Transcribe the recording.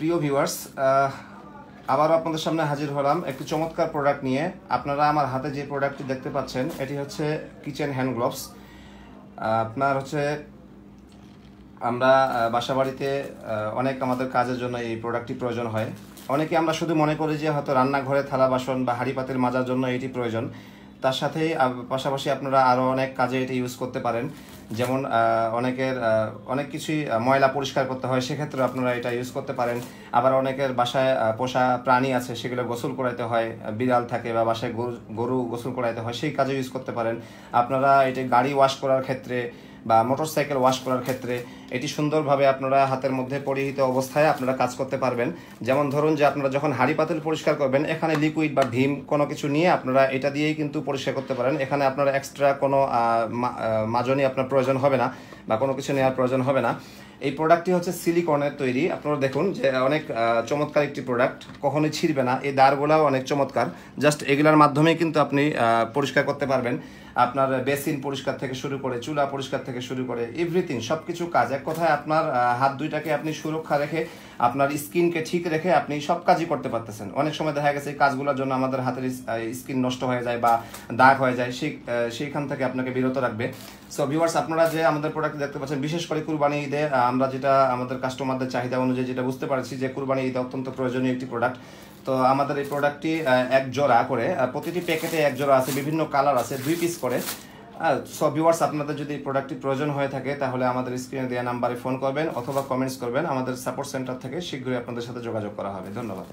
প্রিয় ভিউয়ার্স আবারও আপনাদের সামনে হাজির হলাম একটি চমৎকার প্রোডাক্ট নিয়ে আপনারা আমার হাতে যে প্রোডাক্টটি দেখতে পাচ্ছেন এটি হচ্ছে কিচেন হ্যান্ড গ্লোভস আপনার হচ্ছে আমরা বাসা বাড়িতে অনেক আমাদের কাজের জন্য এই প্রোডাক্টটি প্রয়োজন হয় অনেকে আমরা শুধু মনে করি যে হয়তো রান্নাঘরে থালা বাসন বা হাঁড়ি পাতের মাজার জন্য এটি প্রয়োজন তার সাথে পাশাপাশি আপনারা আরও অনেক কাজে এটা ইউজ করতে পারেন যেমন অনেকের অনেক কিছুই ময়লা পরিষ্কার করতে হয় সেক্ষেত্রে আপনারা এটা ইউজ করতে পারেন আবার অনেকের বাসায় পোষা প্রাণী আছে সেগুলো গোসল করাইতে হয় বিড়াল থাকে বা বাসায় গরু গরু গোসল করাইতে হয় সেই কাজে ইউজ করতে পারেন আপনারা এটা গাড়ি ওয়াশ করার ক্ষেত্রে বা মোটরসাইকেল ওয়াশ করার ক্ষেত্রে এটি সুন্দরভাবে আপনারা হাতের মধ্যে পরিহিত অবস্থায় আপনারা কাজ করতে পারবেন যেমন ধরুন যে আপনারা যখন হাঁড়ি পাতিল পরিষ্কার করবেন এখানে লিকুইড বা ভীম কোনো কিছু নিয়ে আপনারা এটা দিয়েই কিন্তু পরিষ্কার করতে পারেন এখানে আপনারা এক্সট্রা কোনো মাজনি আপনার প্রয়োজন হবে না বা কোনো কিছু নেওয়ার প্রয়োজন হবে না এই প্রোডাক্টটি হচ্ছে সিলিকনের তৈরি আপনারা দেখুন যে অনেক চমৎকার একটি প্রোডাক্ট কখনোই ছিঁড়বে না এই দাঁড়গুলাও অনেক চমৎকার জাস্ট এগুলার মাধ্যমেই কিন্তু আপনি পরিষ্কার করতে পারবেন আপনার বেসিন পরিষ্কার থেকে শুরু করে চুলা পরিষ্কার থেকে শুরু করে এভরিথিং সব কিছু কাজ এক কথায় আপনার হাত দুইটাকে আপনি সুরক্ষা রেখে আপনার স্কিনকে ঠিক রেখে আপনি সব কাজই করতে পারতেছেন অনেক সময় দেখা গেছে এই কাজগুলোর জন্য আমাদের হাতের স্কিন নষ্ট হয়ে যায় বা দাগ হয়ে যায় সেই সেইখান থেকে আপনাকে বিরত রাখবে সো ভিউয়ার্স আপনারা যে আমাদের প্রোডাক্ট দেখতে পাচ্ছেন বিশেষ করে কুরবানি ঈদে আমরা যেটা আমাদের কাস্টমারদের চাহিদা অনুযায়ী যেটা বুঝতে পারছি যে কুরবানি ঈদে অত্যন্ত প্রয়োজনীয় একটি প্রোডাক্ট তো আমাদের এই প্রোডাক্টটি এক জোড়া করে প্রতিটি প্যাকেটে এক জোড়া আছে বিভিন্ন কালার আছে দুই পিস করে সো ভিউয়ার্স আপনাদের যদি এই প্রোডাক্টটি প্রয়োজন হয়ে থাকে তাহলে আমাদের স্ক্রিনে দেওয়া নাম্বারে ফোন করবেন অথবা কমেন্টস করবেন আমাদের সাপোর্ট সেন্টার থেকে শীঘ্রই আপনাদের সাথে যোগাযোগ করা হবে ধন্যবাদ